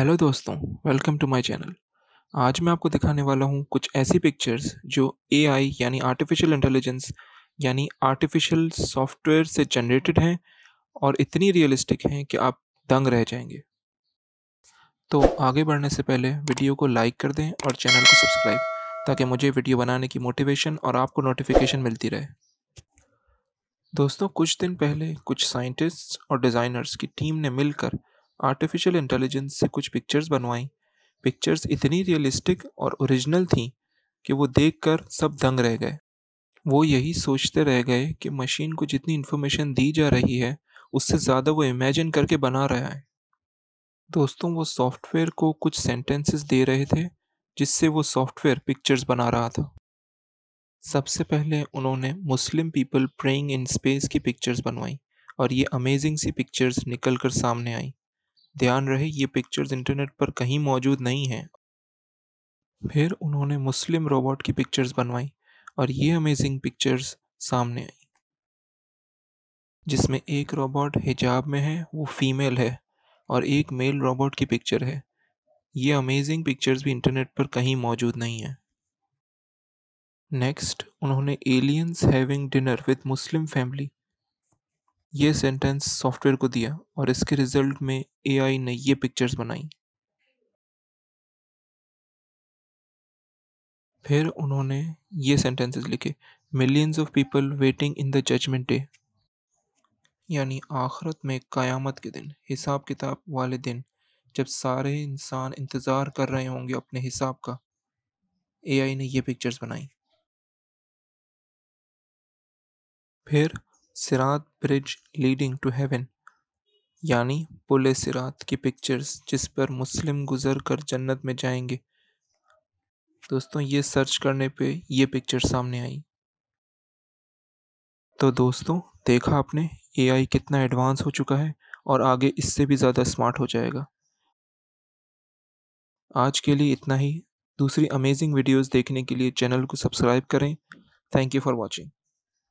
hello दोस्तों welcome to my channel आज मैं आपको दिखाने वाला हूँ कुछ ऐसी पिक्चर्स जो एआई यानी आर्टिफिशियल इंटेलिजेंस यानी आर्टिफिशियल सॉफ्टवेयर से जनरेटेड हैं और इतनी रियलिस्टिक हैं कि आप दंग रह जाएंगे तो आगे बढ़ने से पहले वीडियो को लाइक कर दें और चैनल को सब्सक्राइब ताकि मुझे वीडियो बनाने की मोटिवेशन और आपको नोटिफिकेशन मिलती रहे दोस्तों कुछ दिन पहले कुछ साइंटिस्ट्स और डिज़ाइनर्स की टीम ने मिलकर आर्टिफिशियल इंटेलिजेंस से कुछ पिक्चर्स बनवाई पिक्चर्स इतनी रियलिस्टिक और ओरिजिनल थी कि वो देख सब दंग रह गए वो यही सोचते रह गए कि मशीन को जितनी इन्फॉर्मेशन दी जा रही है उससे ज़्यादा वो इमेजिन करके बना रहा है दोस्तों वो सॉफ्टवेयर को कुछ सेंटेंसेस दे रहे थे जिससे वो सॉफ्टवेयर पिक्चर्स बना रहा था सबसे पहले उन्होंने Muslim people praying in space की पिक्चर्स बनवाई और ये अमेजिंग सी पिक्चर्स निकल कर सामने आई ध्यान रहे ये पिक्चर्स इंटरनेट पर कहीं मौजूद नहीं हैं फिर उन्होंने मुस्लिम रोबोट की पिक्चर्स बनवाई और ये अमेजिंग पिक्चर्स सामने आई जिसमें एक रोबोट हिजाब में है वो फीमेल है और एक मेल रोबोट की पिक्चर है ये अमेजिंग पिक्चर्स भी इंटरनेट पर कहीं मौजूद नहीं है नेक्स्ट उन्होंने aliens having dinner with Muslim family ये सेंटेंस सॉफ्टवेयर को दिया और इसके रिजल्ट में एआई ने ये पिक्चर्स बनाई फिर उन्होंने ये सेंटेंसेस लिखे millions of people waiting in the judgment day यानी आखरत में क़यामत के दिन हिसाब किताब वाले दिन जब सारे इंसान इंतज़ार कर रहे होंगे अपने हिसाब का एआई ने ये पिक्चर्स बनाई फिर सिरात ब्रिज लीडिंग टू हेवन यानी पुल सिरात की पिक्चर्स जिस पर मुस्लिम गुजर कर जन्नत में जाएंगे दोस्तों ये सर्च करने पे ये पिक्चर सामने आई तो दोस्तों देखा आपने एआई कितना एडवांस हो चुका है और आगे इससे भी ज़्यादा स्मार्ट हो जाएगा आज के लिए इतना ही दूसरी अमेजिंग वीडियोस देखने के लिए चैनल को सब्सक्राइब करें थैंक यू फॉर वॉचिंग